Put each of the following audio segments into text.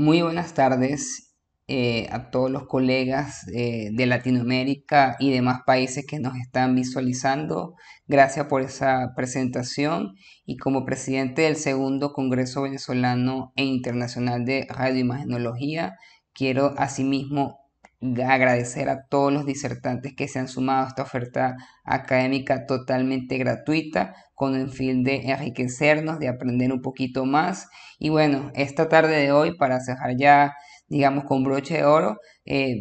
Muy buenas tardes eh, a todos los colegas eh, de Latinoamérica y demás países que nos están visualizando. Gracias por esa presentación y como presidente del segundo Congreso Venezolano e Internacional de Radioimagenología, quiero asimismo agradecer a todos los disertantes que se han sumado a esta oferta académica totalmente gratuita con el fin de enriquecernos, de aprender un poquito más. Y bueno, esta tarde de hoy, para cerrar ya, digamos, con broche de oro, eh,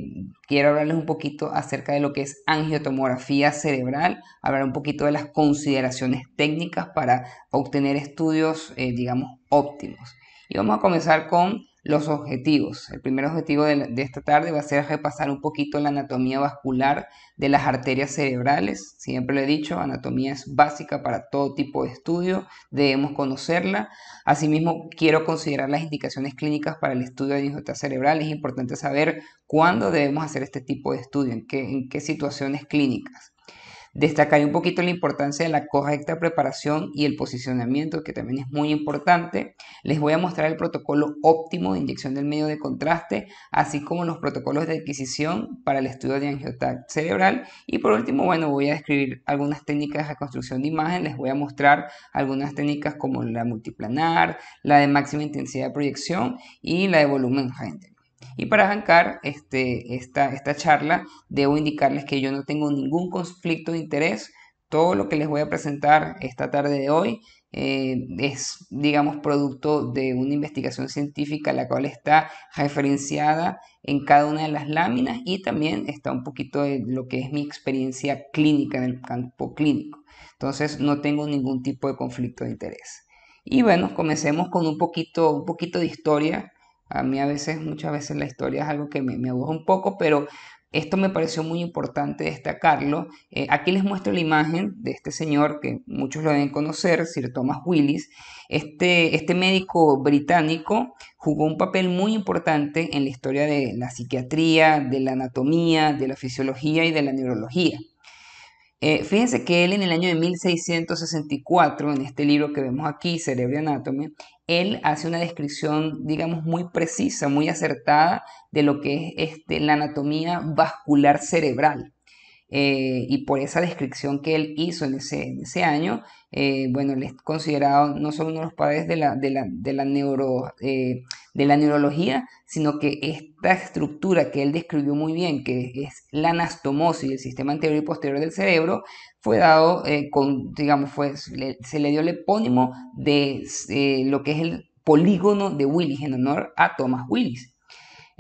quiero hablarles un poquito acerca de lo que es angiotomografía cerebral, hablar un poquito de las consideraciones técnicas para obtener estudios, eh, digamos, óptimos. Y vamos a comenzar con los objetivos. El primer objetivo de, esta tarde va a ser repasar un poquito la anatomía vascular de las arterias cerebrales. Siempre lo he dicho, anatomía es básica para todo tipo de estudio, debemos conocerla. Asimismo, quiero considerar las indicaciones clínicas para el estudio de angiografía cerebral. Es importante saber cuándo debemos hacer este tipo de estudio, en qué situaciones clínicas destacaré un poquito la importancia de la correcta preparación y el posicionamiento, que también es muy importante. Les voy a mostrar el protocolo óptimo de inyección del medio de contraste, así como los protocolos de adquisición para el estudio de angiotac cerebral. Y por último, bueno, voy a describir algunas técnicas de reconstrucción de imagen. Les voy a mostrar algunas técnicas como la multiplanar, la de máxima intensidad de proyección y la de volumen render. Y para arrancar este, esta, charla, debo indicarles que yo no tengo ningún conflicto de interés. Todo lo que les voy a presentar esta tarde de hoy eh, es, digamos, producto de una investigación científica la cual está referenciada en cada una de las láminas y también está un poquito de lo que es mi experiencia clínica en el campo clínico. Entonces, no tengo ningún tipo de conflicto de interés. Y bueno, comencemos con un poquito, un poquito de historia a mí a veces, muchas veces la historia es algo que me, me un poco, pero esto me pareció muy importante destacarlo. Eh, aquí les muestro la imagen de este señor que muchos lo deben conocer, Sir Thomas Willis. Este, este médico británico jugó un papel muy importante en la historia de la psiquiatría, de la anatomía, de la fisiología y de la neurología. Eh, fíjense que él en el año de 1664, en este libro que vemos aquí, Cerebro Anatomía, él hace una descripción, digamos, muy precisa, muy acertada de lo que es este, la anatomía vascular cerebral. Eh, y por esa descripción que él hizo en ese, año, eh, bueno, él es considerado no solo uno de los padres de la, neuro, de la neurología, sino que esta estructura que él describió muy bien, que es la anastomosis del sistema anterior y posterior del cerebro, fue dado eh, con, digamos, fue, se le dio el epónimo de eh, lo que es el polígono de Willis en honor a Thomas Willis.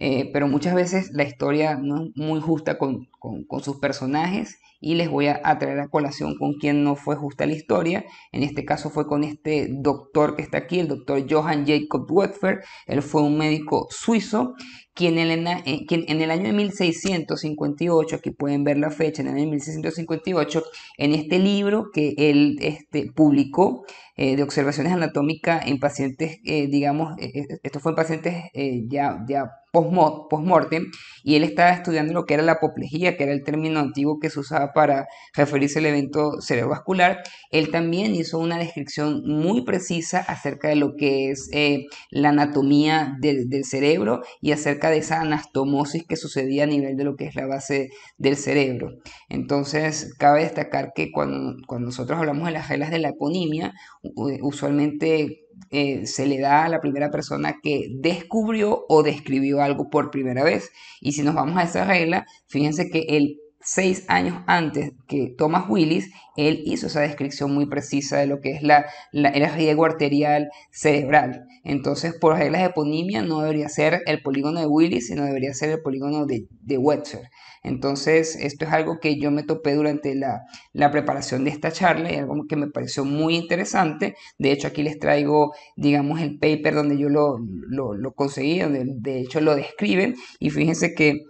Eh, pero muchas veces la historia no es muy justa con, con sus personajes y les voy a, traer a colación con quien no fue justa la historia. En este caso fue con este doctor que está aquí, el doctor Johann Jacob Wetfer. Él fue un médico suizo quien en, el, eh, en el año de 1658, aquí pueden ver la fecha, en el año 1658, en este libro que él este, publicó eh, de observaciones anatómicas en pacientes, eh, digamos, esto fue en pacientes ya, ya post y él estaba estudiando lo que era la apoplejía, que era el término antiguo que se usaba para referirse al evento cerebrovascular. Él también hizo una descripción muy precisa acerca de lo que es eh, la anatomía del, cerebro y acerca de esa anastomosis que sucedía a nivel de lo que es la base del cerebro. Entonces, cabe destacar que cuando, cuando nosotros hablamos de las reglas de la eponimia, usualmente eh, se le da a la primera persona que descubrió o describió algo por primera vez. Y si nos vamos a esa regla, fíjense que el seis años antes que Thomas Willis, él hizo esa descripción muy precisa de lo que es la, la, el riego arterial cerebral. Entonces, por reglas de eponimia, no debería ser el polígono de Willis, sino debería ser el polígono de, de Webster. Entonces, esto es algo que yo me topé durante la, preparación de esta charla y algo que me pareció muy interesante. De hecho, aquí les traigo, digamos, el paper donde yo lo, lo, conseguí, donde de hecho lo describen. Y fíjense que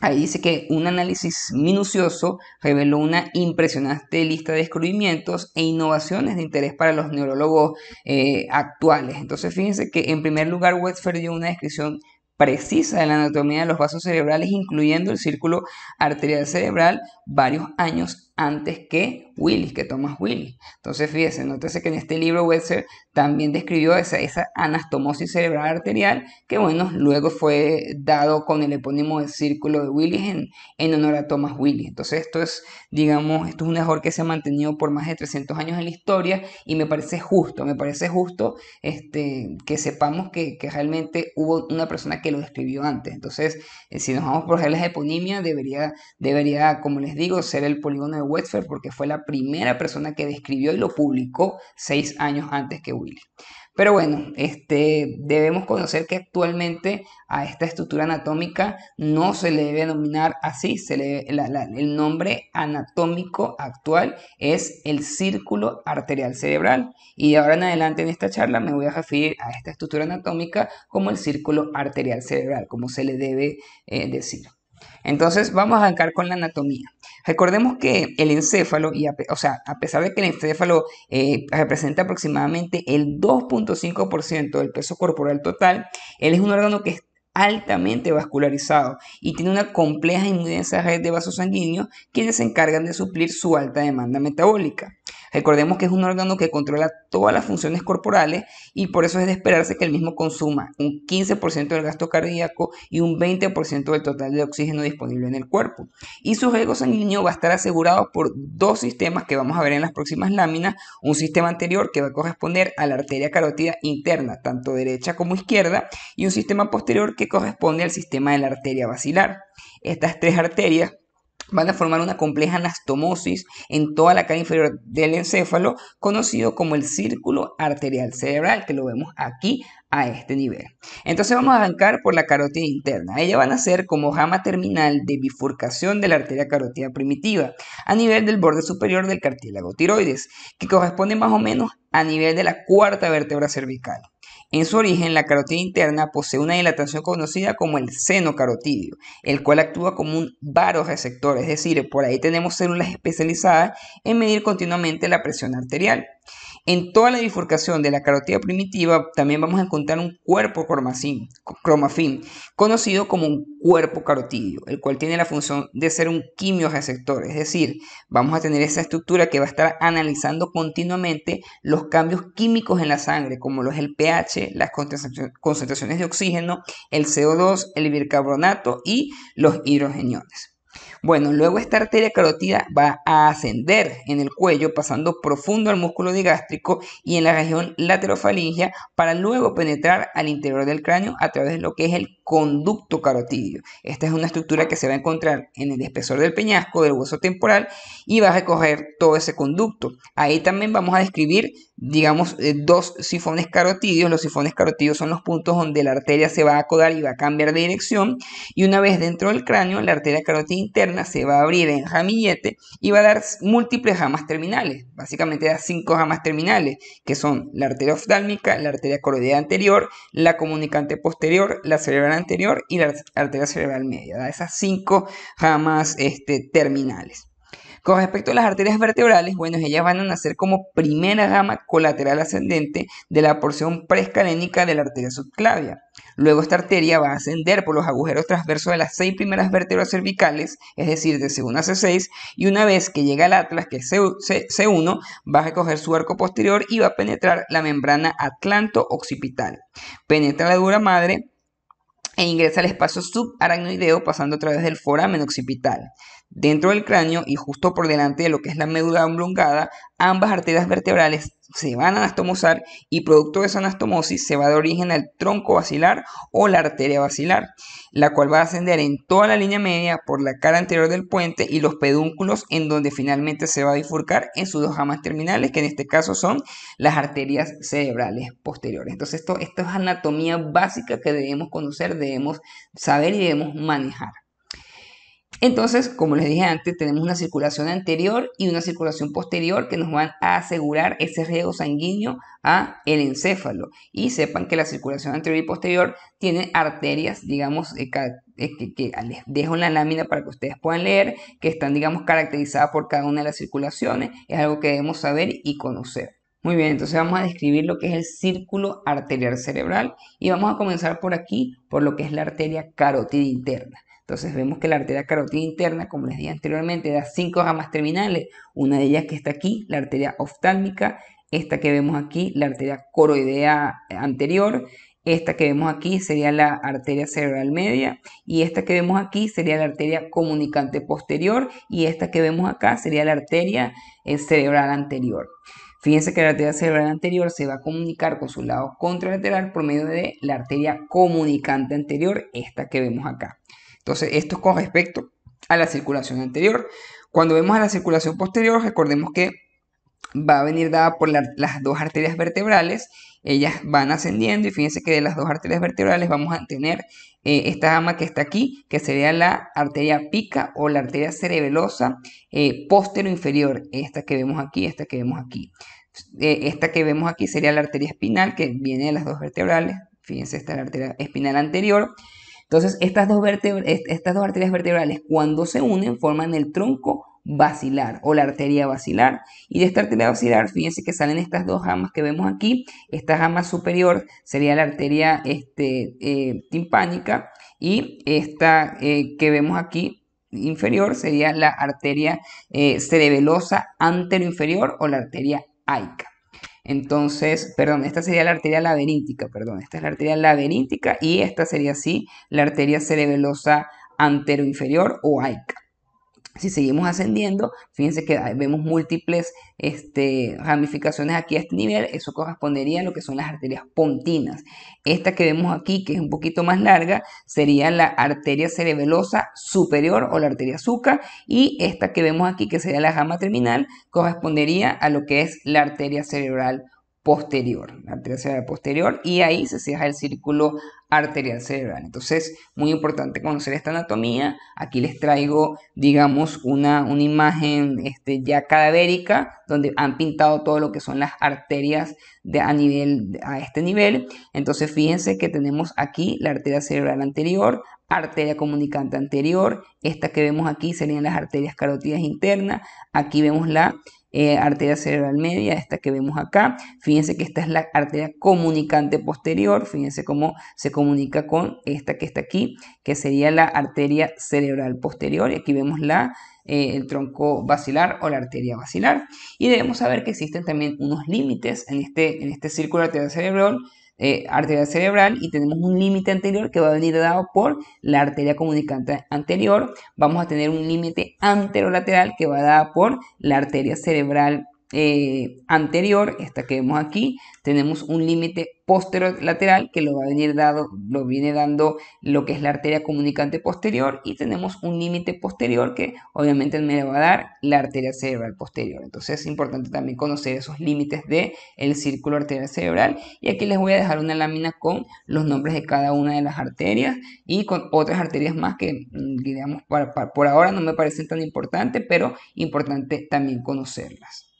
Ahí dice que un análisis minucioso reveló una impresionante lista de descubrimientos e innovaciones de interés para los neurólogos eh, actuales. Entonces, fíjense que en primer lugar Westphal dio una descripción precisa de la anatomía de los vasos cerebrales, incluyendo el círculo arterial cerebral, varios años antes que Willis, que Thomas Willis. Entonces, fíjense, nótese que en este libro Webster también describió esa, esa anastomosis cerebral arterial, que bueno, luego fue dado con el epónimo del círculo de Willis en, honor a Thomas Willis. Entonces, esto es, digamos, esto es un error que se ha mantenido por más de 300 años en la historia y me parece justo, me parece justo este, que sepamos que, realmente hubo una persona que lo describió antes. Entonces, eh, si nos vamos por las eponimias, debería, debería, como les digo, ser el polígono de Wetzel porque fue la primera persona que describió y lo publicó seis años antes que Willy. Pero bueno, este, debemos conocer que actualmente a esta estructura anatómica no se le debe denominar así, se le el nombre anatómico actual es el círculo arterial cerebral. Y de ahora en adelante en esta charla me voy a referir a esta estructura anatómica como el círculo arterial cerebral, como se le debe eh, decir. Entonces vamos a arrancar con la anatomía. Recordemos que el encéfalo, y o sea, a pesar de que el encéfalo eh, representa aproximadamente el 2.5% del peso corporal total, él es un órgano que es altamente vascularizado y tiene una compleja y muy densa red de vasos sanguíneos quienes se encargan de suplir su alta demanda metabólica. Recordemos que es un órgano que controla todas las funciones corporales y por eso es de esperarse que el mismo consuma un 15% del gasto cardíaco y un 20% del total de oxígeno disponible en el cuerpo. Y su riego sanguíneo va a estar asegurado por dos sistemas que vamos a ver en las próximas láminas. Un sistema anterior que va a corresponder a la arteria carótida interna, tanto derecha como izquierda, y un sistema posterior que corresponde al sistema de la arteria vacilar. Estas tres arterias van a formar una compleja anastomosis en toda la cara inferior del encéfalo, conocido como el círculo arterial cerebral, que lo vemos aquí a este nivel. Entonces vamos a arrancar por la carótida interna. Ella van a ser como jama terminal de bifurcación de la arteria carótida primitiva a nivel del borde superior del cartílago tiroides, que corresponde más o menos a nivel de la cuarta vértebra cervical. En su origen, la carotida interna posee una dilatación conocida como el seno carotidio, el cual actúa como un receptor, es decir, por ahí tenemos células especializadas en medir continuamente la presión arterial. En toda la bifurcación de la carotida primitiva también vamos a encontrar un cuerpo cromafín, conocido como un cuerpo carotidio, el cual tiene la función de ser un quimio-receptor, es decir, vamos a tener esa estructura que va a estar analizando continuamente los cambios químicos en la sangre, como los es el pH, las concentraciones de oxígeno, el CO2, el bicarbonato y los hidrogeniones. Bueno, luego esta arteria carótida va a ascender en el cuello, pasando profundo al músculo digástrico y en la región laterofalingia, para luego penetrar al interior del cráneo a través de lo que es el conducto carotidio. Esta es una estructura que se va a encontrar en el espesor del peñasco del hueso temporal y va a recoger todo ese conducto. Ahí también vamos a describir, digamos, eh, dos sifones carotidios. Los sifones carotidios son los puntos donde la arteria se va a acodar y va a cambiar de dirección. Y una vez dentro del cráneo, la arteria carótida interna se va a abrir en jamillete y va a dar múltiples ramas terminales. Básicamente da cinco ramas terminales, que son la arteria oftálmica, la arteria coroidea anterior, la comunicante posterior, la cerebral anterior y la arteria cerebral media, da esas cinco ramas este, terminales. Con respecto a las arterias vertebrales, bueno, ellas van a nacer como primera gama colateral ascendente de la porción prescalénica de la arteria subclavia. Luego esta arteria va a ascender por los agujeros transversos de las seis primeras vértebras cervicales, es decir, de C1 a C6, y una vez que llega al atlas, que es C1, va a recoger su arco posterior y va a penetrar la membrana atlanto-occipital. Penetra la dura madre, e ingresa al espacio subaracnoideo pasando a través del foramen occipital dentro del cráneo y justo por delante de lo que es la médula oblongada, ambas arterias vertebrales se van a anastomosar y producto de esa anastomosis se va a dar origen al tronco vacilar o la arteria vacilar, la cual va a ascender en toda la línea media por la cara anterior del puente y los pedúnculos en donde finalmente se va a bifurcar en sus dos jamas terminales, que en este caso son las arterias cerebrales posteriores. Entonces esto, esto es anatomía básica que debemos conocer, debemos saber y debemos manejar. Entonces, como les dije antes, tenemos una circulación anterior y una circulación posterior que nos van a asegurar ese riego sanguíneo a el encéfalo. Y sepan que la circulación anterior y posterior tiene arterias, digamos, eh, eh, que, les dejo en la lámina para que ustedes puedan leer, que están, digamos, caracterizadas por cada una de las circulaciones. Es algo que debemos saber y conocer. Muy bien, entonces vamos a describir lo que es el círculo arterial cerebral y vamos a comenzar por aquí, por lo que es la arteria carótida interna. Entonces vemos que la arteria carotida interna, como les dije anteriormente, da cinco ramas terminales. Una de ellas que está aquí, la arteria oftálmica, esta que vemos aquí, la arteria coroidea anterior, esta que vemos aquí sería la arteria cerebral media y esta que vemos aquí sería la arteria comunicante posterior y esta que vemos acá sería la arteria eh, cerebral anterior. Fíjense que la arteria cerebral anterior se va a comunicar con su lado contralateral por medio de la arteria comunicante anterior, esta que vemos acá. Entonces, esto es con respecto a la circulación anterior. Cuando vemos a la circulación posterior, recordemos que va a venir dada por las dos arterias vertebrales. Ellas van ascendiendo y fíjense que de las dos arterias vertebrales vamos a tener eh, esta gama que está aquí, que sería la arteria pica o la arteria cerebelosa eh, inferior, esta que vemos aquí, esta que vemos aquí. Eh, esta que vemos aquí sería la arteria espinal que viene de las dos vertebrales. Fíjense, esta es la arteria espinal anterior. Entonces, estas dos, arterias vertebrales, cuando se unen, forman el tronco vacilar o la arteria vacilar. Y de esta arteria vacilar, fíjense que salen estas dos ramas que vemos aquí. Esta rama superior sería la arteria este, eh, timpánica y esta eh, que vemos aquí inferior sería la arteria eh, cerebelosa anteroinferior o la arteria aica. Entonces, perdón, esta sería la arteria laberíntica, perdón, esta es la arteria laberíntica y esta sería así la arteria cerebelosa anteroinferior o AICA. Si seguimos ascendiendo, fíjense que vemos múltiples este, ramificaciones aquí a este nivel, eso correspondería a lo que son las arterias pontinas. Esta que vemos aquí, que es un poquito más larga, sería la arteria cerebelosa superior o la arteria suca, y esta que vemos aquí, que sería la rama terminal, correspondería a lo que es la arteria cerebral posterior, la arteria cerebral posterior, y ahí se cierra el círculo arterial cerebral. Entonces, muy importante conocer esta anatomía. Aquí les traigo, digamos, una, una imagen este, ya cadavérica, donde han pintado todo lo que son las arterias de, a, nivel, a este nivel. Entonces, fíjense que tenemos aquí la arteria cerebral anterior, arteria comunicante anterior, esta que vemos aquí serían las arterias carotidas internas, aquí vemos la eh, arteria cerebral media, esta que vemos acá. Fíjense que esta es la arteria comunicante posterior, fíjense cómo se comunica con esta que está aquí, que sería la arteria cerebral posterior. Y aquí vemos la eh, el tronco vacilar o la arteria vacilar. Y debemos saber que existen también unos límites en este, en este círculo arterial cerebral eh, arteria cerebral y tenemos un límite anterior que va a venir dado por la arteria comunicante anterior. Vamos a tener un límite anterolateral que va dado por la arteria cerebral eh, anterior, esta que vemos aquí, tenemos un límite posterolateral que lo va a venir viene dando lo que es la arteria comunicante posterior y tenemos un límite posterior que obviamente me va a dar la arteria cerebral posterior. Entonces es importante también conocer esos límites de círculo arterial cerebral y aquí les voy a dejar una lámina con los nombres de cada una de las arterias y con otras arterias más que mm, digamos por ahora no me parecen tan importantes, pero importante también conocerlas.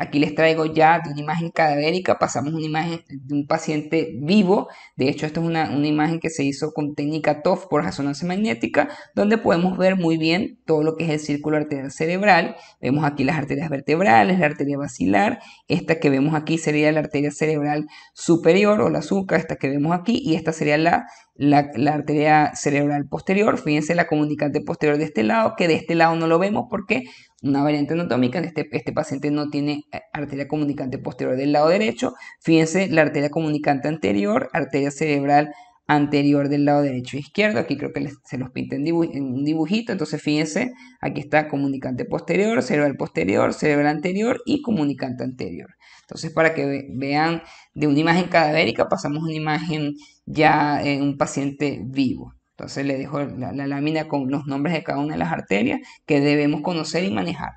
Aquí les traigo ya de una imagen cadavérica, pasamos una imagen de un paciente vivo. De hecho, esta es una, imagen que se hizo con técnica TOF por resonancia magnética, donde podemos ver muy bien todo lo que es el círculo arterial cerebral. Vemos aquí las arterias vertebrales, la arteria vacilar. Esta que vemos aquí sería la arteria cerebral superior o la azúcar, esta que vemos aquí, y esta sería la, la, la arteria cerebral posterior. Fíjense la comunicante posterior de este lado, que de este lado no lo vemos porque una variante anatómica, en este, este paciente no tiene eh, arteria comunicante posterior del lado derecho, fíjense la arteria comunicante anterior, arteria cerebral anterior del lado derecho e izquierdo, aquí creo que se los pinta en, un dibujito, entonces fíjense, aquí está comunicante posterior, cerebral posterior, cerebral anterior y comunicante anterior. Entonces para que vean de una imagen cadavérica pasamos a una imagen ya en eh, un paciente vivo. Entonces le dejo la, lámina con los nombres de cada una de las arterias que debemos conocer y manejar.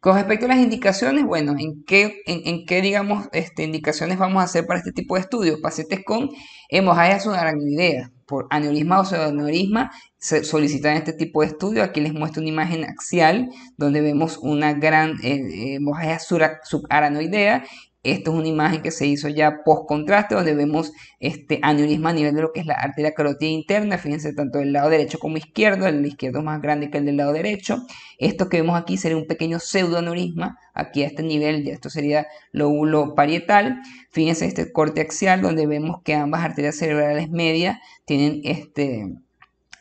Con respecto a las indicaciones, bueno, ¿en qué, en, qué digamos, este, indicaciones vamos a hacer para este tipo de estudios? Pacientes con hemorragia subaranoidea por aneurisma o pseudoaneurisma se solicitan este tipo de estudio. Aquí les muestro una imagen axial donde vemos una gran eh, eh hemorragia subaranoidea esto es una imagen que se hizo ya post contraste, donde vemos este aneurisma a nivel de lo que es la arteria carotida interna. Fíjense tanto del lado derecho como izquierdo, el izquierdo es más grande que el del lado derecho. Esto que vemos aquí sería un pequeño pseudoaneurisma, aquí a este nivel, esto sería lóbulo parietal. Fíjense este corte axial, donde vemos que ambas arterias cerebrales medias tienen este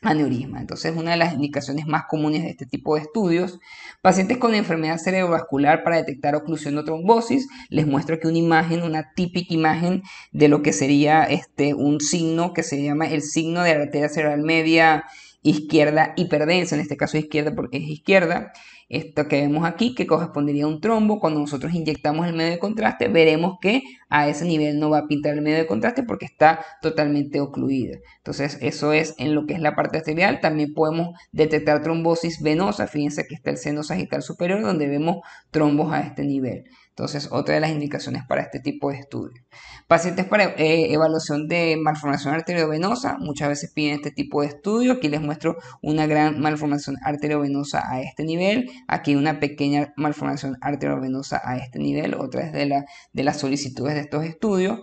aneurisma. Entonces, una de las indicaciones más comunes de este tipo de estudios, pacientes con enfermedad cerebrovascular para detectar oclusión o trombosis, les muestro aquí una imagen, una típica imagen de lo que sería este, un signo que se llama el signo de arteria cerebral media izquierda hiperdensa, en este caso izquierda porque es izquierda, esto que vemos aquí, que correspondería a un trombo, cuando nosotros inyectamos el medio de contraste, veremos que a ese nivel no va a pintar el medio de contraste porque está totalmente ocluida. Entonces, eso es en lo que es la parte arterial. También podemos detectar trombosis venosa. Fíjense que está el seno sagital superior, donde vemos trombos a este nivel. Entonces, otra de las indicaciones para este tipo de estudio. Pacientes para eh, evaluación de malformación arteriovenosa, muchas veces piden este tipo de estudio. Aquí les muestro una gran malformación arteriovenosa a este nivel, aquí una pequeña malformación arteriovenosa a este nivel, otra es de las solicitudes de estos estudios.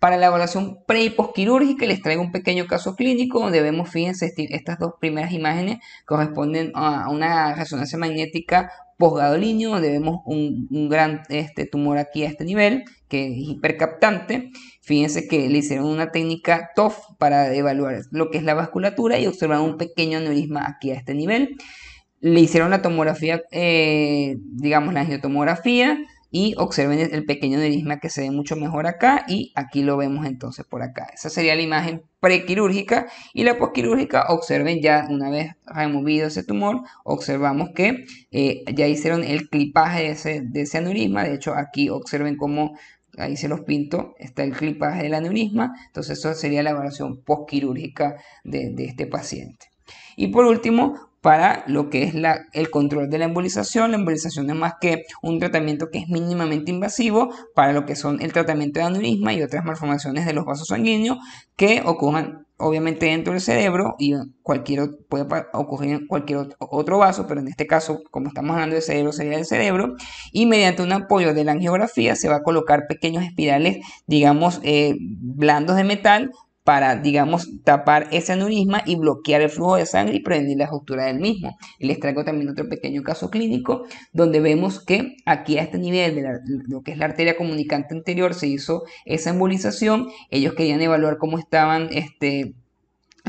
Para la evaluación pre y quirúrgica les traigo un pequeño caso clínico donde vemos, fíjense, estas dos primeras imágenes corresponden a una resonancia magnética posgadolinio, donde vemos un, gran este, tumor aquí a este nivel, que es hipercaptante. Fíjense que le hicieron una técnica TOF para evaluar lo que es la vasculatura y observaron un pequeño aneurisma aquí a este nivel. Le hicieron la tomografía, eh, digamos la angiotomografía, y observen el pequeño aneurisma que se ve mucho mejor acá y aquí lo vemos entonces por acá. Esa sería la imagen prequirúrgica y la posquirúrgica observen ya una vez removido ese tumor, observamos que eh, ya hicieron el clipaje de ese, de aneurisma. De hecho aquí observen cómo ahí se los pinto, está el clipaje del aneurisma, entonces eso sería la evaluación posquirúrgica de, de este paciente. Y por último, para lo que es el control de la embolización. La embolización no es más que un tratamiento que es mínimamente invasivo para lo que son el tratamiento de aneurisma y otras malformaciones de los vasos sanguíneos que ocurran obviamente dentro del cerebro y cualquier, puede ocurrir en cualquier otro vaso, pero en este caso, como estamos hablando del cerebro, sería el cerebro, y mediante un apoyo de la angiografía se va a colocar pequeños espirales, digamos, eh, blandos de metal para, digamos, tapar ese aneurisma y bloquear el flujo de sangre y prevenir la ruptura del mismo. Les traigo también otro pequeño caso clínico donde vemos que aquí a este nivel de lo que es la arteria comunicante anterior se hizo esa embolización. Ellos querían evaluar cómo estaban este,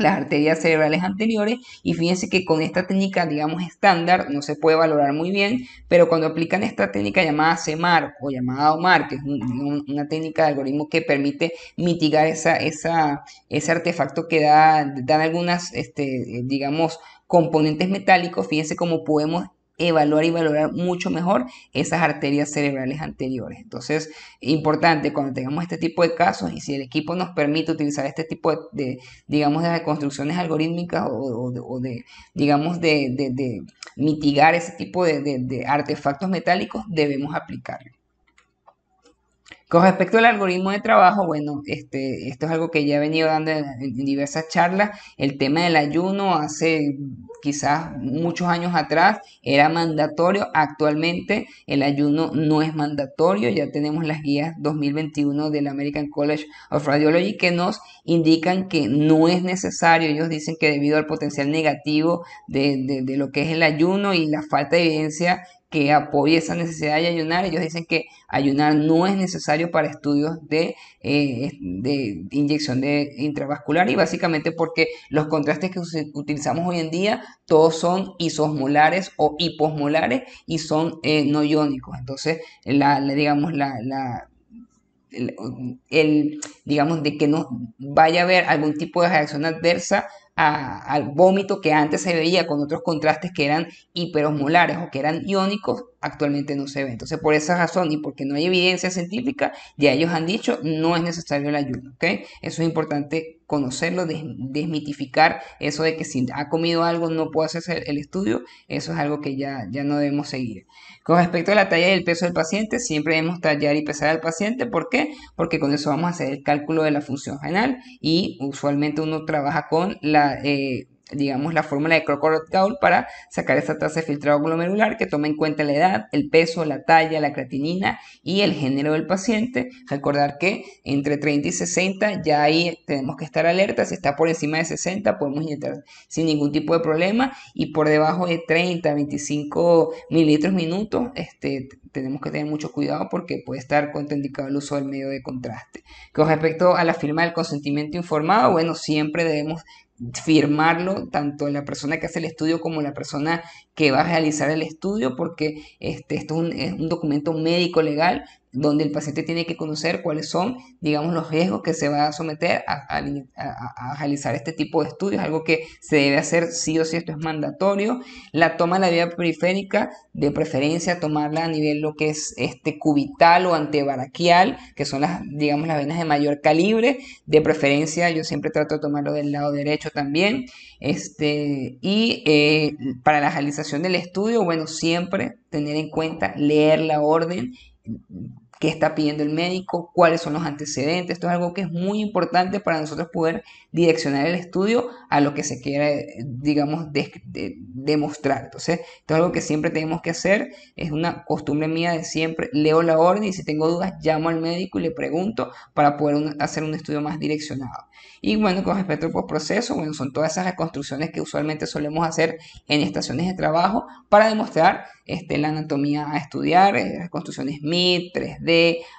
las arterias cerebrales anteriores y fíjense que con esta técnica digamos estándar no se puede valorar muy bien, pero cuando aplican esta técnica llamada CEMAR o llamada OMAR, que es una técnica de algoritmo que permite mitigar esa, esa, ese artefacto que da, dan algunas, este, eh, digamos, componentes metálicos, fíjense cómo podemos evaluar y valorar mucho mejor esas arterias cerebrales anteriores. Entonces, importante cuando tengamos este tipo de casos y si el equipo nos permite utilizar este tipo de, digamos, de reconstrucciones algorítmicas o, de, digamos, de, mitigar ese tipo de artefactos metálicos, debemos aplicarlo. Con respecto al algoritmo de trabajo, bueno, este, esto es algo que ya he venido dando en, diversas charlas. El tema del ayuno hace quizás muchos años atrás era mandatorio. Actualmente el ayuno no es mandatorio. Ya tenemos las guías 2021 del American College of Radiology que nos indican que no es necesario. Ellos dicen que debido al potencial negativo de lo que es el ayuno y la falta de evidencia que apoye esa necesidad de ayunar. Ellos dicen que ayunar no es necesario para estudios de, eh, de inyección de intravascular y básicamente porque los contrastes que utilizamos hoy en día todos son isosmolares o hiposmolares y son eh, no iónicos. Entonces, la, la digamos, la, la el, digamos, de que no vaya a haber algún tipo de reacción adversa al vómito que antes se veía con otros contrastes que eran hiperosmolares o que eran iónicos, actualmente no se ve. Entonces, por esa razón y porque no hay evidencia científica, ya ellos han dicho no es necesario el ayuno. ¿okay? Eso es importante conocerlo, desmitificar eso de que si ha comido algo no puede hacerse el estudio, eso es algo que ya, ya no debemos seguir. Con respecto a la talla y el peso del paciente, siempre debemos tallar y pesar al paciente. ¿Por qué? Porque con eso vamos a hacer el cálculo de la función renal y usualmente uno trabaja con la, eh, digamos, la fórmula de Crocodile Gaul para sacar esa tasa de filtrado glomerular que toma en cuenta la edad, el peso, la talla, la creatinina y el género del paciente. Recordar que entre 30 y 60 ya ahí tenemos que estar alerta. Si está por encima de 60 podemos inyectar sin ningún tipo de problema y por debajo de 30, 25 mililitros minutos este, tenemos que tener mucho cuidado porque puede estar contraindicado el uso del medio de contraste. Con respecto a la firma del consentimiento informado, bueno, siempre debemos firmarlo tanto la persona que hace el estudio como la persona que va a realizar el estudio porque este, esto es un documento médico legal donde el paciente tiene que conocer cuáles son, digamos, los riesgos que se va a someter a, realizar este tipo de estudios, algo que se debe hacer sí o sí, esto es mandatorio. La toma de la vía periférica, de preferencia tomarla a nivel lo que es este cubital o antebaraquial, que son las, digamos, las venas de mayor calibre, de preferencia yo siempre trato de tomarlo del lado derecho también, este, y eh, para la realización del estudio, bueno, siempre tener en cuenta leer la orden qué está pidiendo el médico, cuáles son los antecedentes. Esto es algo que es muy importante para nosotros poder direccionar el estudio a lo que se quiera, eh, digamos, demostrar. Entonces, esto es algo que siempre tenemos que hacer. Es una costumbre mía de siempre. Leo la orden y si tengo dudas, llamo al médico y le pregunto para poder hacer un estudio más direccionado. Y bueno, con respecto al proceso, bueno, son todas esas reconstrucciones que usualmente solemos hacer en estaciones de trabajo para demostrar este, la anatomía a estudiar, eh, reconstrucciones MIT, 3D,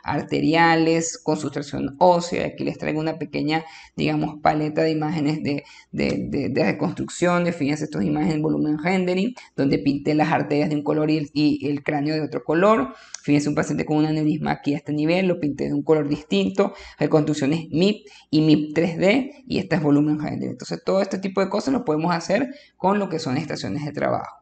arteriales, con sustracción ósea. Aquí les traigo una pequeña, digamos, paleta de imágenes de, de, de, reconstrucción. Fíjense estas imágenes en volumen rendering, donde pinté las arterias de un color y el, cráneo de otro color. Fíjense un paciente con un aneurisma aquí a este nivel, lo pinté de un color distinto. Reconstrucciones MIP y MIP 3D, y este es volumen rendering. Entonces, todo este tipo de cosas lo podemos hacer con lo que son estaciones de trabajo.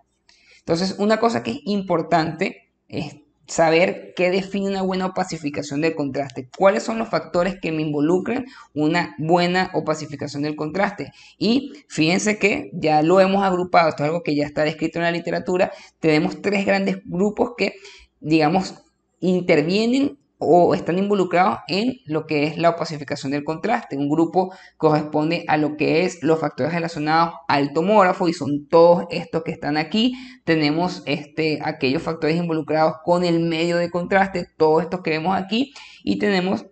Entonces, una cosa que es importante es saber qué define una buena opacificación del contraste, cuáles son los factores que me involucran una buena opacificación del contraste. Y fíjense que ya lo hemos agrupado, esto es algo que ya está descrito en la literatura, tenemos tres grandes grupos que, digamos, intervienen o están involucrados en lo que es la opacificación del contraste. Un grupo corresponde a lo que es los factores relacionados al tomógrafo y son todos estos que están aquí. Tenemos este, aquellos factores involucrados con el medio de contraste, todos estos que vemos aquí y tenemos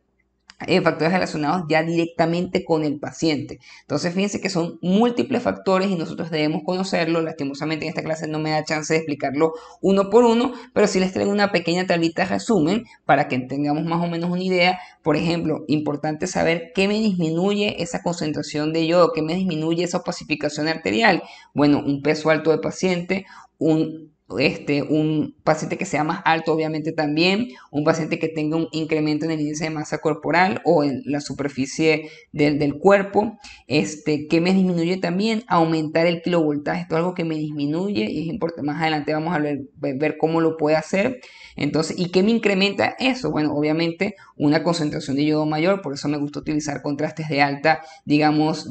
eh, factores relacionados ya directamente con el paciente. Entonces, fíjense que son múltiples factores y nosotros debemos conocerlo. Lastimosamente en esta clase no me da chance de explicarlo uno por uno, pero sí les traigo una pequeña tablita de resumen para que tengamos más o menos una idea. Por ejemplo, importante saber qué me disminuye esa concentración de yodo, qué me disminuye esa opacificación arterial. Bueno, un peso alto de paciente, un este, un paciente que sea más alto, obviamente también, un paciente que tenga un incremento en el índice de masa corporal o en la superficie del, cuerpo, este, que me disminuye también aumentar el kilovoltaje, esto es algo que me disminuye y es importante, más adelante vamos a ver, cómo lo puede hacer, entonces, ¿y qué me incrementa eso? Bueno, obviamente una concentración de yodo mayor, por eso me gusta utilizar contrastes de alta, digamos,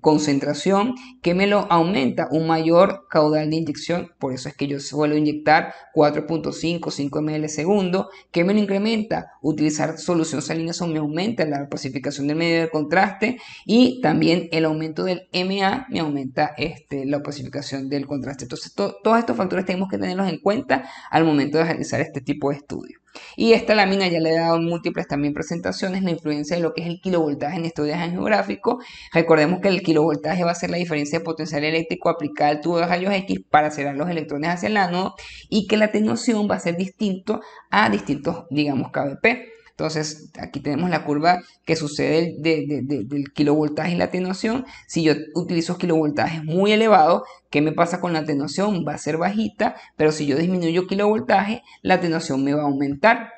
concentración, que me lo aumenta un mayor caudal de inyección, por eso es que yo a inyectar 4.5, 5 ml segundo. ¿Qué me lo incrementa? Utilizar solución salina me aumenta la pacificación del medio de contraste y también el aumento del MA me aumenta este, la opacificación del contraste. Entonces, todos estos factores tenemos que tenerlos en cuenta al momento de realizar este tipo de estudios. Y esta lámina ya le he dado múltiples también presentaciones la influencia de lo que es el kilovoltaje en estudios geográfico. Recordemos que el kilovoltaje va a ser la diferencia de potencial eléctrico aplicada al tubo de rayos X para cerrar los electrones hacia el ánodo y que la atenuación va a ser distinto a distintos, digamos, KVP. Entonces, aquí tenemos la curva que sucede del kilovoltaje y la atenuación. Si yo utilizo kilovoltaje muy elevado, ¿qué me pasa con la atenuación? Va a ser bajita, pero si yo disminuyo kilovoltaje, la atenuación me va a aumentar.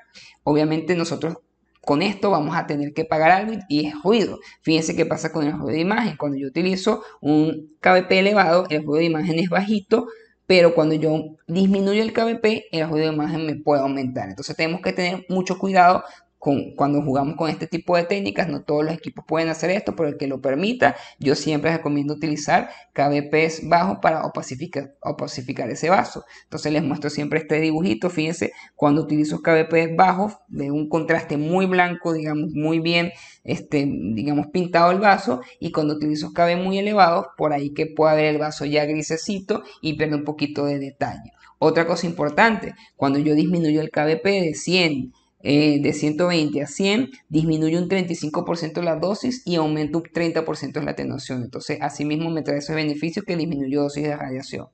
Obviamente nosotros con esto vamos a tener que pagar algo y es ruido. Fíjense qué pasa con el ruido de imagen. Cuando yo utilizo un KBP elevado, el ruido de imagen es bajito, pero cuando yo disminuyo el KBP, el ruido de imagen me puede aumentar. Entonces tenemos que tener mucho cuidado cuando jugamos con este tipo de técnicas, no todos los equipos pueden hacer esto, pero el que lo permita, yo siempre recomiendo utilizar KBPs bajos para opacificar, ese vaso. Entonces les muestro siempre este dibujito, fíjense, cuando utilizo KBPs bajos, de un contraste muy blanco, digamos, muy bien, este, digamos, pintado el vaso, y cuando utilizo KB muy elevados, por ahí que pueda ver el vaso ya grisecito y pierde un poquito de detalle. Otra cosa importante, cuando yo disminuyo el KBP de 100 eh, de 120 a 100, disminuye un 35% la dosis y aumenta un 30% la atenuación. Entonces, asimismo me trae ese beneficio que disminuyó dosis de radiación.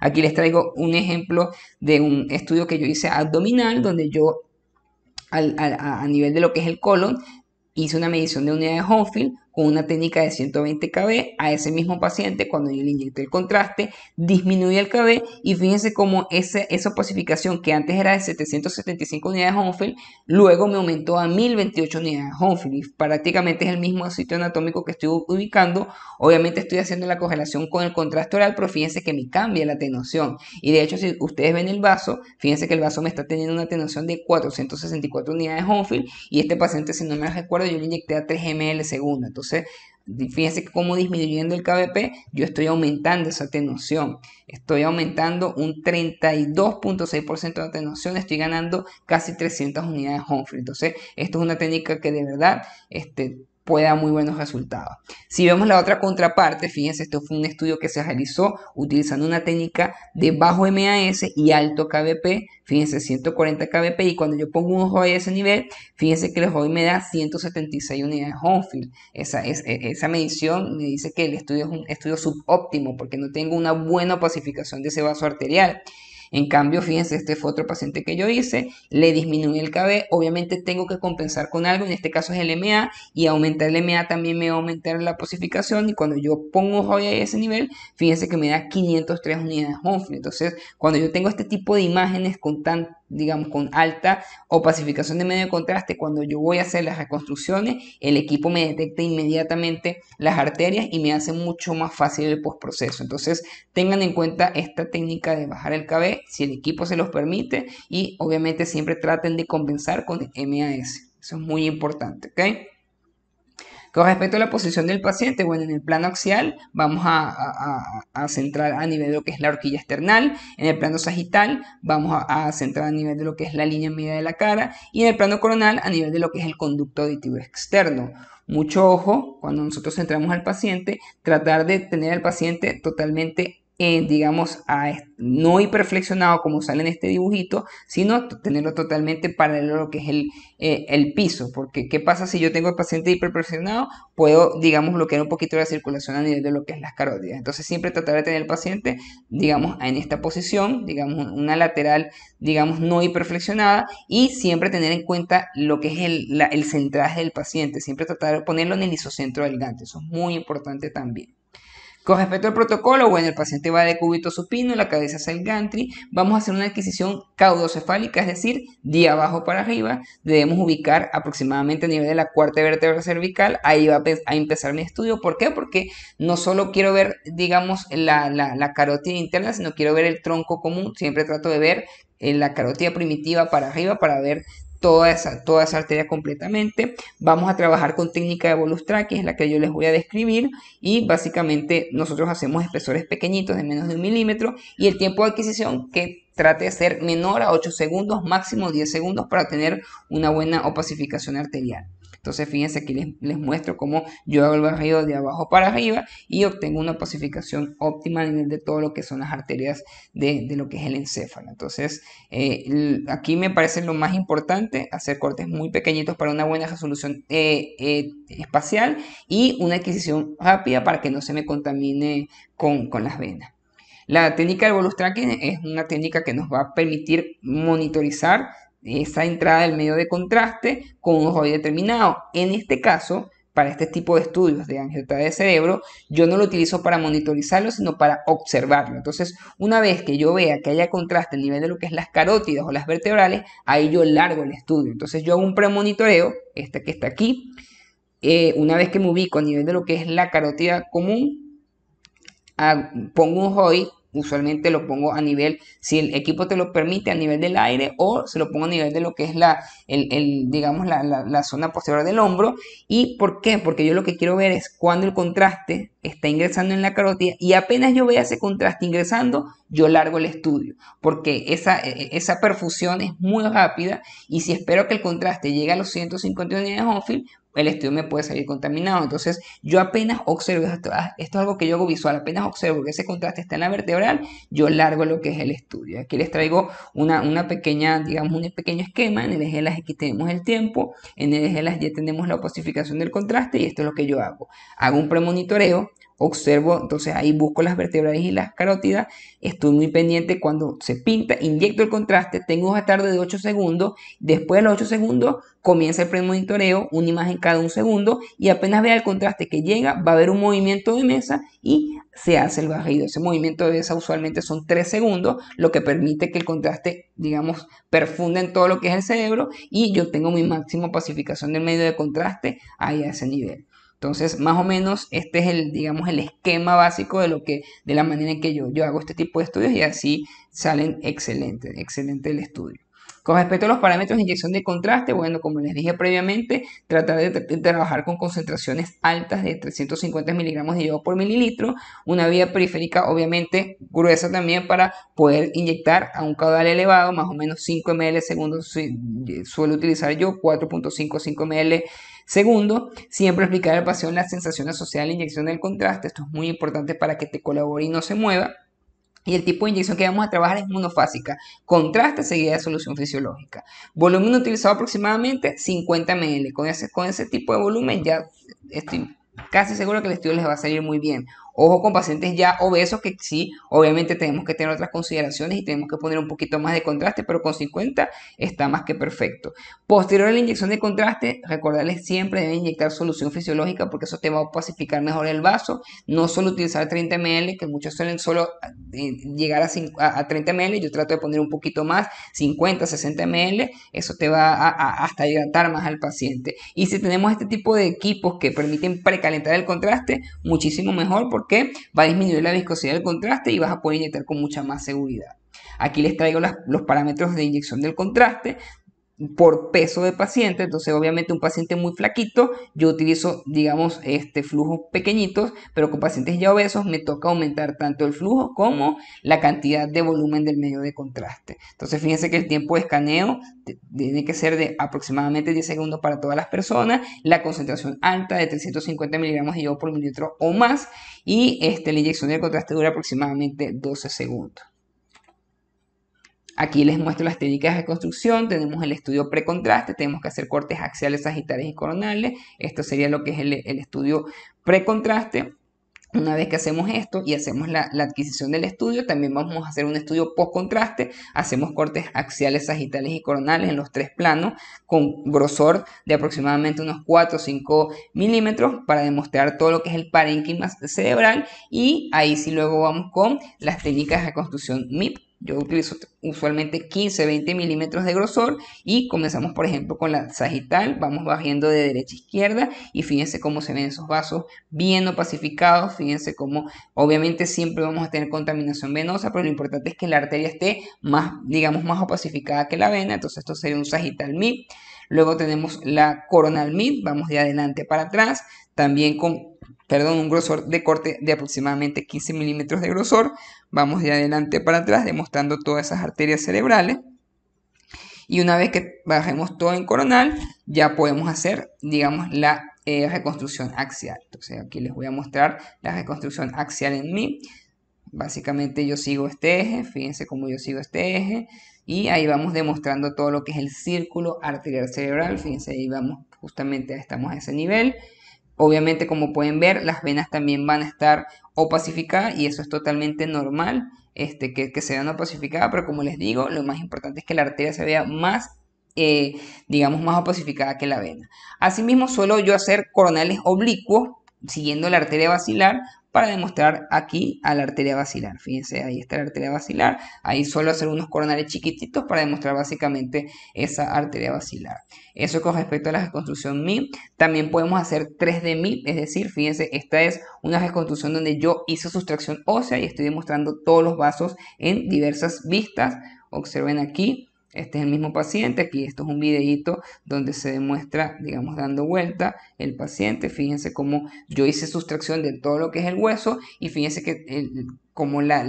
Aquí les traigo un ejemplo de un estudio que yo hice abdominal, donde yo al, a nivel de lo que es el colon, hice una medición de unidad de Homefield con una técnica de 120 kb a ese mismo paciente cuando yo le inyecté el contraste, disminuye el kb y fíjense cómo esa opacificación que antes era de 775 unidades Homefield, luego me aumentó a 1028 unidades y Prácticamente es el mismo sitio anatómico que estoy ubicando. Obviamente estoy haciendo la correlación con el contraste oral, pero fíjense que me cambia la atenuación. Y de hecho, si ustedes ven el vaso, fíjense que el vaso me está teniendo una atenuación de 464 unidades Homefield. y este paciente, si no me recuerdo, yo le inyecté a 3 ml segundo. Entonces, fíjense cómo disminuyendo el KBP, yo estoy aumentando esa atenuación. Estoy aumentando un 32.6% de atenuación, estoy ganando casi 300 unidades Humphrey. Entonces, esto es una técnica que de verdad este, puede dar muy buenos resultados. Si vemos la otra contraparte, fíjense, esto fue un estudio que se realizó utilizando una técnica de bajo MAS y alto KBP, fíjense 140 KBP y cuando yo pongo un ojo a ese nivel, fíjense que el ojo me da 176 unidades Homefield. Esa, es, e, esa medición me dice que el estudio es un estudio subóptimo porque no tengo una buena pacificación de ese vaso arterial. En cambio, fíjense, este fue otro paciente que yo hice, le disminuí el KB, obviamente tengo que compensar con algo, en este caso es el MA, y aumentar el MA también me va a aumentar la posificación, y cuando yo pongo hoy a ese nivel, fíjense que me da 503 unidades Humphrey. Entonces, cuando yo tengo este tipo de imágenes con tan digamos, con alta opacificación de medio contraste, cuando yo voy a hacer las reconstrucciones, el equipo me detecta inmediatamente las arterias y me hace mucho más fácil el postproceso. Entonces, tengan en cuenta esta técnica de bajar el KB, si el equipo se los permite, y obviamente siempre traten de compensar con MAS. Eso es muy importante, ¿ok? Con respecto a la posición del paciente, bueno, en el plano axial vamos a, centrar a nivel de lo que es la horquilla external, en el plano sagital vamos a, a, centrar a nivel de lo que es la línea media de la cara y en el plano coronal a nivel de lo que es el conducto auditivo externo. Mucho ojo cuando nosotros centramos al paciente, tratar de tener al paciente totalmente eh, digamos, a, no hiperflexionado como sale en este dibujito, sino tenerlo totalmente paralelo a lo que es el, eh, el piso. Porque, ¿qué pasa si yo tengo el paciente hiperflexionado? Puedo, digamos, bloquear un poquito la circulación a nivel de lo que es las carótidas. Entonces, siempre tratar de tener el paciente, digamos, en esta posición, digamos, una lateral, digamos, no hiperflexionada, y siempre tener en cuenta lo que es el, el centraje del paciente. Siempre tratar de ponerlo en el isocentro del gante. Eso es muy importante también. Con respecto al protocolo, bueno, el paciente va de cúbito supino, la cabeza hacia el gantry, vamos a hacer una adquisición caudocefálica, es decir, de abajo para arriba, debemos ubicar aproximadamente a nivel de la cuarta vértebra cervical, ahí va a empezar mi estudio, ¿por qué? Porque no solo quiero ver, digamos, la, la, carótida interna, sino quiero ver el tronco común, siempre trato de ver en eh, la carótida primitiva para arriba para ver toda esa, toda arteria completamente. Vamos a trabajar con técnica de track que es la que yo les voy a describir. Y básicamente nosotros hacemos espesores pequeñitos de menos de un milímetro y el tiempo de adquisición que trate de ser menor a 8 segundos, máximo 10 segundos para tener una buena opacificación arterial. Entonces fíjense aquí les, muestro cómo yo hago el barrido de abajo para arriba y obtengo una pacificación óptima en el de todo lo que son las arterias de, lo que es el encéfalo. Entonces eh, aquí me parece lo más importante hacer cortes muy pequeñitos para una buena resolución eh, eh, espacial y una adquisición rápida para que no se me contamine con, las venas. La técnica del bolus tracking es una técnica que nos va a permitir monitorizar esa entrada del medio de contraste con un joy determinado. En este caso, para este tipo de estudios de angiograma de cerebro, yo no lo utilizo para monitorizarlo, sino para observarlo. Entonces, una vez que yo vea que haya contraste a nivel de lo que es las carótidas o las vertebrales, ahí yo largo el estudio. Entonces, yo hago un premonitoreo, este que está aquí, eh, una vez que me ubico a nivel de lo que es la carótida común, ah, pongo un hoy. Usualmente lo pongo a nivel, si el equipo te lo permite, a nivel del aire o se lo pongo a nivel de lo que es la, digamos, la, zona posterior del hombro. ¿Y por qué? Porque yo lo que quiero ver es cuando el contraste está ingresando en la carótida y apenas yo vea ese contraste ingresando, yo largo el estudio. Porque esa, e, e, esa perfusión es muy rápida y si espero que el contraste llegue a los 150 unidades de el estudio me puede salir contaminado. Entonces, yo apenas observo, ah, esto es algo que yo hago visual, apenas observo que ese contraste está en la vertebral, yo largo lo que es el estudio. Aquí les traigo una, pequeña, digamos, un pequeño esquema. En el eje las X tenemos el tiempo, en el eje las Y tenemos la opacificación del contraste y esto es lo que yo hago. Hago un premonitoreo, observo, entonces ahí busco las vertebrales y las carótidas, estoy muy pendiente cuando se pinta, inyecto el contraste, tengo un tarde de 8 segundos, después de los 8 segundos comienza el premonitoreo, una imagen cada un segundo y apenas vea el contraste que llega, va a haber un movimiento de mesa y se hace el barrido. Ese movimiento de mesa usualmente son 3 segundos, lo que permite que el contraste, digamos, perfunda en todo lo que es el cerebro y yo tengo mi máxima pacificación del medio de contraste ahí a ese nivel. Entonces, más o menos, este es el, digamos, el esquema básico de lo que, de la manera en que yo, yo hago este tipo de estudios y así salen excelentes, excelente el estudio. Con respecto a los parámetros de inyección de contraste, bueno, como les dije previamente, tratar de, trabajar con concentraciones altas de 350 miligramos de yodo por mililitro, una vía periférica obviamente gruesa también para poder inyectar a un caudal elevado, más o menos 5 ml segundo, suelo utilizar yo 4.55 ml Segundo, siempre explicar al pasión la sensación asociada a la inyección del contraste. Esto es muy importante para que te colabore y no se mueva. Y el tipo de inyección que vamos a trabajar es monofásica, contraste seguida de solución fisiológica. Volumen utilizado aproximadamente 50 ml. Con ese, con ese tipo de volumen ya estoy casi seguro que el estudio les va a salir muy bien. Ojo con pacientes ya obesos que sí, obviamente tenemos que tener otras consideraciones y tenemos que poner un poquito más de contraste, pero con 50 está más que perfecto. Posterior a la inyección de contraste, recordarles siempre deben inyectar solución fisiológica porque eso te va a pacificar mejor el vaso. No solo utilizar 30 ml, que muchos suelen solo eh, llegar a, 30 ml, yo trato de poner un poquito más, 50, 60 ml, eso te va a, hasta hidratar más al paciente. Y si tenemos este tipo de equipos que permiten precalentar el contraste, muchísimo mejor porque Va a disminuir la viscosidad del contraste y vas a poder inyectar con mucha más seguridad. Aquí les traigo los parámetros de inyección del contraste, por peso de paciente, entonces obviamente un paciente muy flaquito, yo utilizo, digamos, este flujos pequeñitos, pero con pacientes ya obesos me toca aumentar tanto el flujo como la cantidad de volumen del medio de contraste. Entonces fíjense que el tiempo de escaneo tiene que ser de aproximadamente 10 segundos para todas las personas, la concentración alta de 350 miligramos de yodo por mililitro o más y este, la inyección de contraste dura aproximadamente 12 segundos. Aquí les muestro las técnicas de construcción, tenemos el estudio precontraste, tenemos que hacer cortes axiales, sagitales y coronales, esto sería lo que es el, estudio precontraste. Una vez que hacemos esto y hacemos la, adquisición del estudio, también vamos a hacer un estudio postcontraste. Hacemos cortes axiales, sagitales y coronales en los tres planos con grosor de aproximadamente unos 4 o 5 milímetros para demostrar todo lo que es el parénquima cerebral. Y ahí sí luego vamos con las técnicas de construcción MIP yo utilizo usualmente 15, 20 milímetros de grosor y comenzamos por ejemplo con la sagital, vamos bajando de derecha a izquierda y fíjense cómo se ven esos vasos bien opacificados, fíjense cómo obviamente siempre vamos a tener contaminación venosa, pero lo importante es que la arteria esté más, digamos, más opacificada que la vena, entonces esto sería un sagital mid. Luego tenemos la coronal mid, vamos de adelante para atrás, también con perdón, un grosor de corte de aproximadamente 15 milímetros de grosor. Vamos de adelante para atrás, demostrando todas esas arterias cerebrales. Y una vez que bajemos todo en coronal, ya podemos hacer, digamos, la eh, reconstrucción axial. Entonces aquí les voy a mostrar la reconstrucción axial en mí. Básicamente yo sigo este eje, fíjense cómo yo sigo este eje. Y ahí vamos demostrando todo lo que es el círculo arterial cerebral. Fíjense, ahí vamos, justamente estamos a ese nivel. Obviamente, como pueden ver, las venas también van a estar opacificadas y eso es totalmente normal este, que, que se vean opacificadas, pero como les digo, lo más importante es que la arteria se vea más eh, digamos, más opacificada que la vena. Asimismo, suelo yo hacer coronales oblicuos, siguiendo la arteria vacilar, para demostrar aquí a la arteria vacilar. Fíjense, ahí está la arteria vacilar. Ahí suelo hacer unos coronales chiquititos para demostrar básicamente esa arteria vacilar. Eso con respecto a la reconstrucción MIM. También podemos hacer 3D MIM, es decir, fíjense, esta es una reconstrucción donde yo hice sustracción ósea y estoy demostrando todos los vasos en diversas vistas. Observen aquí este es el mismo paciente, aquí esto es un videito donde se demuestra, digamos, dando vuelta el paciente. Fíjense cómo yo hice sustracción de todo lo que es el hueso y fíjense que como la,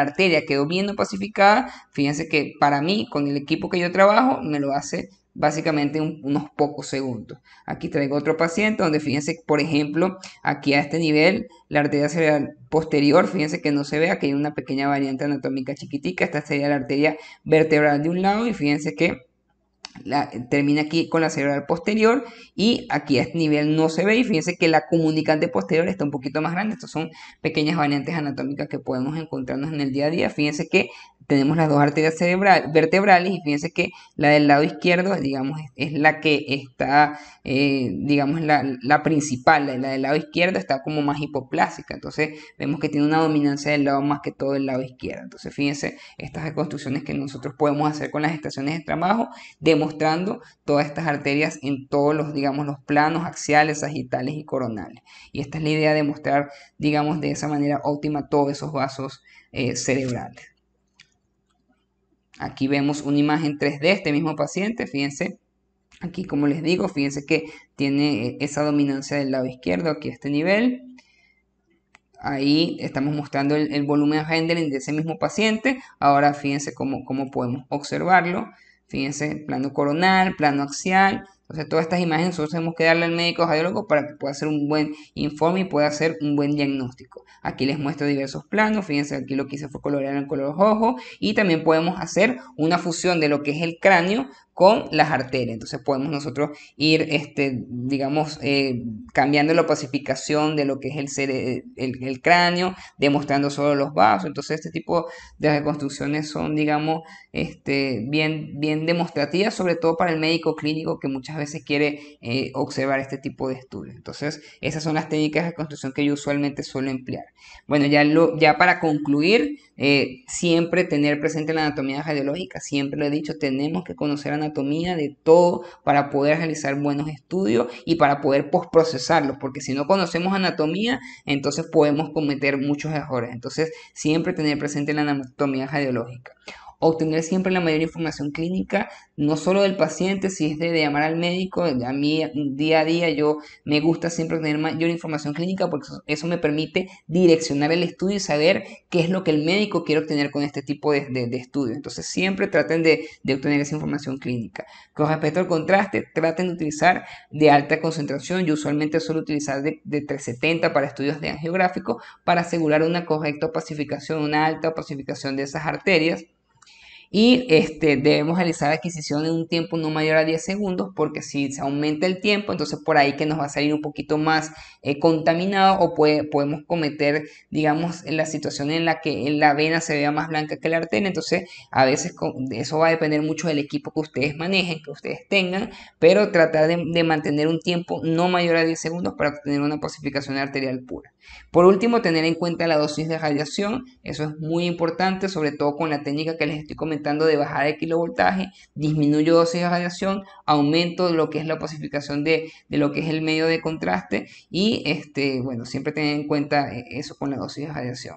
arteria quedó bien pacificada. fíjense que para mí, con el equipo que yo trabajo, me lo hace básicamente unos pocos segundos. Aquí traigo otro paciente donde fíjense, por ejemplo, aquí a este nivel, la arteria cerebral posterior, fíjense que no se ve, aquí hay una pequeña variante anatómica chiquitica, esta sería la arteria vertebral de un lado y fíjense que termina aquí con la cerebral posterior y aquí a este nivel no se ve y fíjense que la comunicante posterior está un poquito más grande. Estas son pequeñas variantes anatómicas que podemos encontrarnos en el día a día. Fíjense que tenemos las dos arterias cerebral, vertebrales y fíjense que la del lado izquierdo, digamos, es la que está, eh, digamos, la, principal, la, del lado izquierdo está como más hipoplásica, entonces vemos que tiene una dominancia del lado más que todo el lado izquierdo. Entonces fíjense estas reconstrucciones que nosotros podemos hacer con las estaciones de trabajo mostrando todas estas arterias en todos los, digamos, los planos axiales, sagitales y coronales. Y esta es la idea de mostrar, digamos, de esa manera óptima todos esos vasos eh, cerebrales. Aquí vemos una imagen 3D de este mismo paciente, fíjense. Aquí, como les digo, fíjense que tiene eh, esa dominancia del lado izquierdo, aquí a este nivel. Ahí estamos mostrando el, volumen de Hendelin de ese mismo paciente. Ahora fíjense cómo, cómo podemos observarlo. Fíjense, plano coronal, plano axial. Entonces todas estas imágenes nosotros tenemos que darle al médico radiólogo para que pueda hacer un buen informe y pueda hacer un buen diagnóstico. Aquí les muestro diversos planos. Fíjense, aquí lo que hice fue colorear en color rojo. Y también podemos hacer una fusión de lo que es el cráneo con las arterias. Entonces podemos nosotros ir, este, digamos, eh, cambiando la pacificación de lo que es el, el, cráneo, demostrando solo los vasos. Entonces este tipo de reconstrucciones son, digamos, este, bien, bien demostrativas, sobre todo para el médico clínico que muchas veces quiere eh, observar este tipo de estudios. Entonces esas son las técnicas de reconstrucción que yo usualmente suelo emplear. Bueno, ya, lo, ya para concluir, eh, siempre tener presente la anatomía radiológica, siempre lo he dicho, tenemos que conocer anatomía de todo para poder realizar buenos estudios y para poder postprocesarlos, porque si no conocemos anatomía, entonces podemos cometer muchos errores. Entonces, siempre tener presente la anatomía radiológica obtener siempre la mayor información clínica, no solo del paciente, si es de, llamar al médico, a mí mm, día a día yo me gusta siempre tener mayor información clínica porque eso, me permite direccionar el estudio y saber qué es lo que el médico quiere obtener con este tipo de, de, Entonces siempre traten de, obtener esa información clínica. Con respecto al contraste, traten de utilizar de alta concentración, yo usualmente solo utilizar de, de 370 para estudios de angiográfico para asegurar una correcta opacificación, una alta opacificación de esas arterias y este, debemos realizar la adquisición en un tiempo no mayor a 10 segundos porque si se aumenta el tiempo, entonces por ahí que nos va a salir un poquito más eh, contaminado o podemos cometer, digamos, la situación en la que la vena se vea más blanca que la arteria, entonces a veces eso va a depender mucho del equipo que ustedes manejen, que ustedes tengan, pero tratar de, de mantener un tiempo no mayor a 10 segundos para obtener una pacificación arterial pura. Por último, tener en cuenta la dosis de radiación, eso es muy importante, sobre todo con la técnica que les estoy comentando de bajar de kilovoltaje, disminuyo dosis de radiación, aumento lo que es la pacificación de, de, lo que es el medio de contraste y este, bueno, siempre tener en cuenta eh, eso con la dosis de radiación.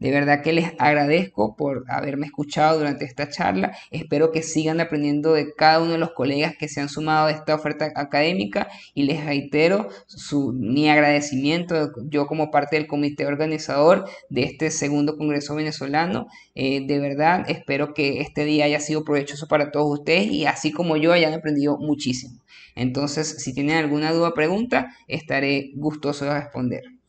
De verdad que les agradezco por haberme escuchado durante esta charla. Espero que sigan aprendiendo de cada uno de los colegas que se han sumado a esta oferta académica y les reitero su, mi agradecimiento. Yo como parte del comité organizador de este segundo Congreso venezolano, eh, de verdad espero que este día haya sido provechoso para todos ustedes y así como yo hayan aprendido muchísimo. Entonces, si tienen alguna duda o pregunta, estaré gustoso de responder.